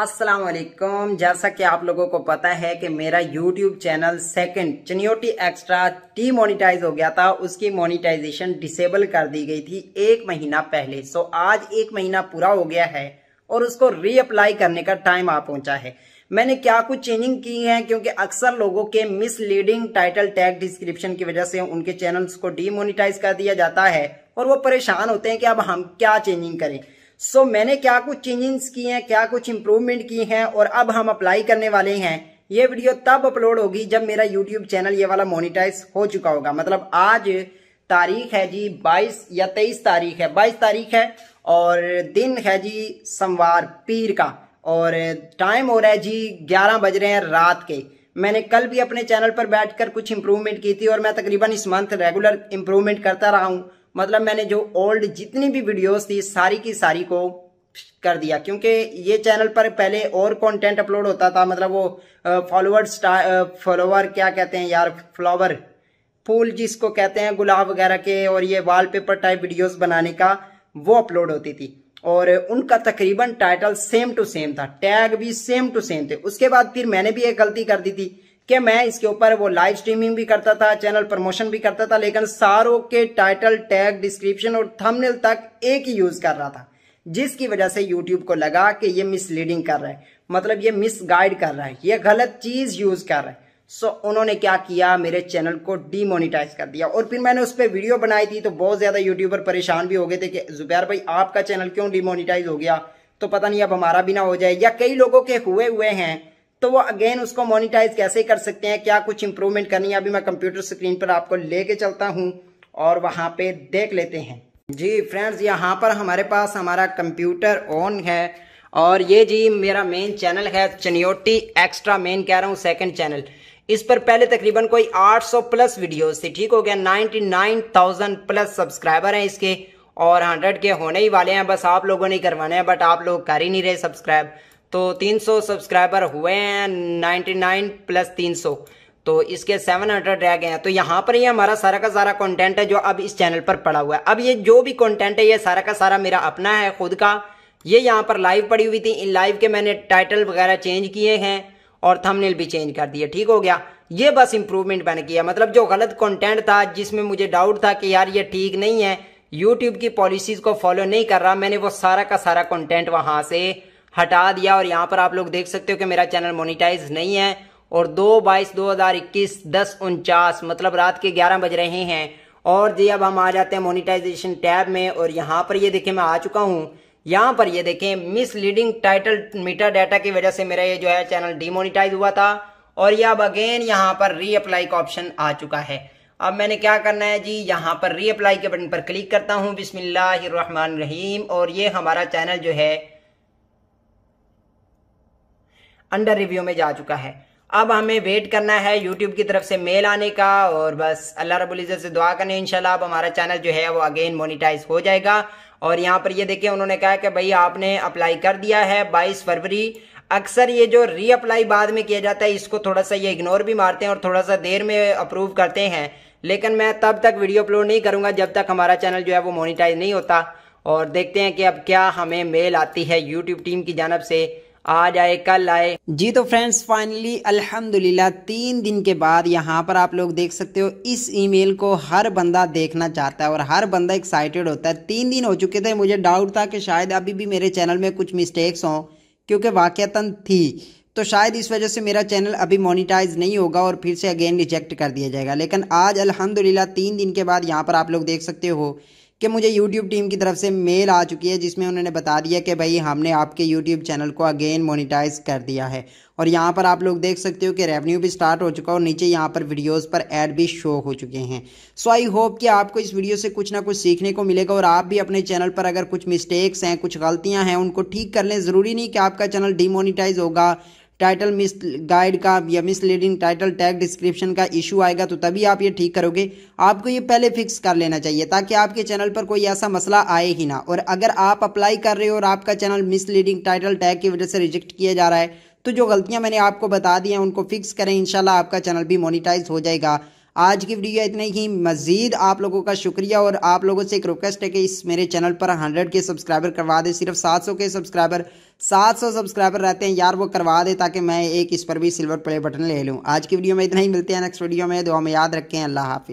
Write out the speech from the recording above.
अस्सलाम वालेकुम जैसा कि आप लोगों को पता है कि मेरा YouTube चैनल सेकंड चनियोटी एक्स्ट्रा टी मोनिटाइज हो गया था उसकी मोनिटाइजेशन डिसेबल कर दी गई थी एक महीना पहले सो आज एक महीना पूरा हो गया है और उसको रीअप्लाई करने का टाइम आ पहुंचा है मैंने क्या कुछ चेंजिंग की है क्योंकि अक्सर लोगों के मिसलीडिंग टाइटल टैग डिस्क्रिप्शन की वजह से उनके चैनल्स को डीमोनिटाइज कर दिया जाता है और वो परेशान होते हैं कि अब हम क्या चेंजिंग करें सो so, मैंने क्या कुछ चेंजेस की हैं क्या कुछ इंप्रूवमेंट की हैं और अब हम अप्लाई करने वाले हैं ये वीडियो तब अपलोड होगी जब मेरा यूट्यूब चैनल ये वाला मोनिटाइज हो चुका होगा मतलब आज तारीख है जी 22 या 23 तारीख है 22 तारीख है और दिन है जी सोमवार पीर का और टाइम हो रहा है जी 11 बज रहे हैं रात के मैंने कल भी अपने चैनल पर बैठकर कुछ इंप्रूवमेंट की थी और मैं तकरीबन इस मंथ रेगुलर इम्प्रूवमेंट करता रहा हूँ मतलब मैंने जो ओल्ड जितनी भी वीडियोस थी सारी की सारी को कर दिया क्योंकि ये चैनल पर पहले और कंटेंट अपलोड होता था मतलब वो फॉलोअर्स फॉलोअर क्या कहते हैं यार फ्लावर फूल जिसको कहते हैं गुलाब वगैरह के और ये वॉलपेपर टाइप वीडियोस बनाने का वो अपलोड होती थी और उनका तकरीबन टाइटल सेम टू सेम था टैग भी सेम टू सेम थे उसके बाद फिर मैंने भी एक गलती कर दी थी कि मैं इसके ऊपर वो लाइव स्ट्रीमिंग भी करता था चैनल प्रमोशन भी करता था लेकिन सारों के टाइटल टैग डिस्क्रिप्शन और थंबनेल तक एक ही यूज कर रहा था जिसकी वजह से यूट्यूब को लगा कि ये मिसलीडिंग कर रहा है मतलब ये मिस गाइड कर रहा है ये गलत चीज यूज कर रहा है सो उन्होंने क्या किया मेरे चैनल को डीमोनिटाइज कर दिया और फिर मैंने उस पर वीडियो बनाई थी तो बहुत ज्यादा यूट्यूबर परेशान भी हो गए थे कि जुबैर भाई आपका चैनल क्यों डिमोनिटाइज हो गया तो पता नहीं अब हमारा भी ना हो जाए या कई लोगों के हुए हुए हैं तो वो अगेन उसको मोनिटाइज कैसे कर सकते हैं क्या कुछ इंप्रूवमेंट करनी है अभी मैं कंप्यूटर स्क्रीन पर आपको लेके चलता हूँ और वहाँ पे देख लेते हैं जी फ्रेंड्स यहाँ पर हमारे पास हमारा कंप्यूटर ऑन है और ये जी मेरा मेन चैनल है चनियोटी एक्स्ट्रा मेन कह रहा हूँ सेकंड चैनल इस पर पहले तकरीबन कोई 800 प्लस वीडियोस थी ठीक हो गया 99,000 प्लस सब्सक्राइबर हैं इसके और 100 के होने ही वाले हैं बस आप लोगों ने करवाने हैं बट आप लोग कर ही नहीं रहे सब्सक्राइब तो 300 सब्सक्राइबर हुए हैं 99 प्लस 300 तो इसके 700 रह गए हैं तो यहाँ पर ही हमारा सारा का सारा कंटेंट है जो अब इस चैनल पर पड़ा हुआ है अब ये जो भी कंटेंट है ये सारा का सारा मेरा अपना है खुद का ये यहाँ पर लाइव पड़ी हुई थी इन लाइव के मैंने टाइटल वगैरह चेंज किए हैं और थमनेल भी चेंज कर दिए ठीक हो गया ये बस इंप्रूवमेंट मैंने किया मतलब जो गलत कॉन्टेंट था जिसमें मुझे डाउट था कि यार ये ठीक नहीं है यूट्यूब की पॉलिसीज़ को फॉलो नहीं कर रहा मैंने वो सारा का सारा कॉन्टेंट वहाँ से हटा दिया और यहाँ पर आप लोग देख सकते हो कि मेरा चैनल मोनिटाइज नहीं है और दो बाईस दो हजार इक्कीस दस उनचास मतलब रात के ग्यारह बज रहे हैं और जी अब हम आ जाते हैं मोनिटाइजेशन टैब में और यहाँ पर ये देखें मैं आ चुका हूँ यहाँ पर ये देखें मिसलीडिंग टाइटल मीटर डाटा की वजह से मेरा ये जो है चैनल डिमोनिटाइज हुआ था और ये अब अगेन यहाँ पर रीअप्लाई का ऑप्शन आ चुका है अब मैंने क्या करना है जी यहाँ पर रीअप्लाई के बटन पर क्लिक करता हूँ बिस्मिल्लाम और ये हमारा चैनल जो है अंडर रिव्यू में जा चुका है अब हमें वेट करना है यूट्यूब की तरफ से मेल आने का और बस अल्लाह रबुल इज़्ज़त से दुआ करने इनशाला अब हमारा चैनल जो है वो अगेन मोनिटाइज हो जाएगा और यहाँ पर ये देखिए उन्होंने कहा कि भाई आपने अप्लाई कर दिया है 22 फरवरी अक्सर ये जो रीअप्लाई बाद में किया जाता है इसको थोड़ा सा ये इग्नोर भी मारते हैं और थोड़ा सा देर में अप्रूव करते हैं लेकिन मैं तब तक वीडियो अपलोड नहीं करूँगा जब तक हमारा चैनल जो है वो मोनिटाइज नहीं होता और देखते हैं कि अब क्या हमें मेल आती है यूट्यूब टीम की जानब से आज आए कल आए जी तो फ्रेंड्स फाइनली अल्हम्दुलिल्लाह तीन दिन के बाद यहाँ पर आप लोग देख सकते हो इस ईमेल को हर बंदा देखना चाहता है और हर बंदा एक्साइटेड होता है तीन दिन हो चुके थे मुझे डाउट था कि शायद अभी भी मेरे चैनल में कुछ मिस्टेक्स हों क्योंकि वाक़ता थी तो शायद इस वजह से मेरा चैनल अभी मोनिटाइज नहीं होगा और फिर से अगेन रिजेक्ट कर दिया जाएगा लेकिन आज अलहमदिल्ला तीन दिन के बाद यहाँ पर आप लोग देख सकते हो कि मुझे यूट्यूब टीम की तरफ से मेल आ चुकी है जिसमें उन्होंने बता दिया कि भाई हमने आपके यूट्यूब चैनल को अगेन मोनिटाइज कर दिया है और यहाँ पर आप लोग देख सकते हो कि रेवेन्यू भी स्टार्ट हो चुका है और नीचे यहाँ पर वीडियोस पर ऐड भी शो हो चुके हैं सो आई होप कि आपको इस वीडियो से कुछ ना कुछ सीखने को मिलेगा और आप भी अपने चैनल पर अगर कुछ मिस्टेक्स हैं कुछ गलतियाँ हैं उनको ठीक कर लें ज़रूरी नहीं कि आपका चैनल डीमोनिटाइज़ होगा टाइटल मिस गाइड का या मिसलीडिंग टाइटल टैग डिस्क्रिप्शन का इशू आएगा तो तभी आप ये ठीक करोगे आपको ये पहले फिक्स कर लेना चाहिए ताकि आपके चैनल पर कोई ऐसा मसला आए ही ना और अगर आप अप्लाई कर रहे हो और आपका चैनल मिसलीडिंग टाइटल टैग की वजह से रिजेक्ट किया जा रहा है तो जो गलतियां मैंने आपको बता दी हैं उनको फिक्स करें इंशाल्लाह आपका चैनल भी मोनिटाइज हो जाएगा आज की वीडियो इतना ही मज़ीद आप लोगों का शुक्रिया और आप लोगों से एक रिक्वेस्ट है कि इस मेरे चैनल पर हंड्रेड के सब्सक्राइबर करवा दें सिर्फ सात सौ के सब्सक्राइबर सात सौ सब्सक्राइबर रहते हैं यार वो करवा दे ताकि मैं एक इस पर भी सिल्वर प्ले बटन ले लूँ आज की वीडियो में इतना ही मिलते हैं नेक्स्ट वीडियो में दो हमें याद रखें अल्लाह हाफि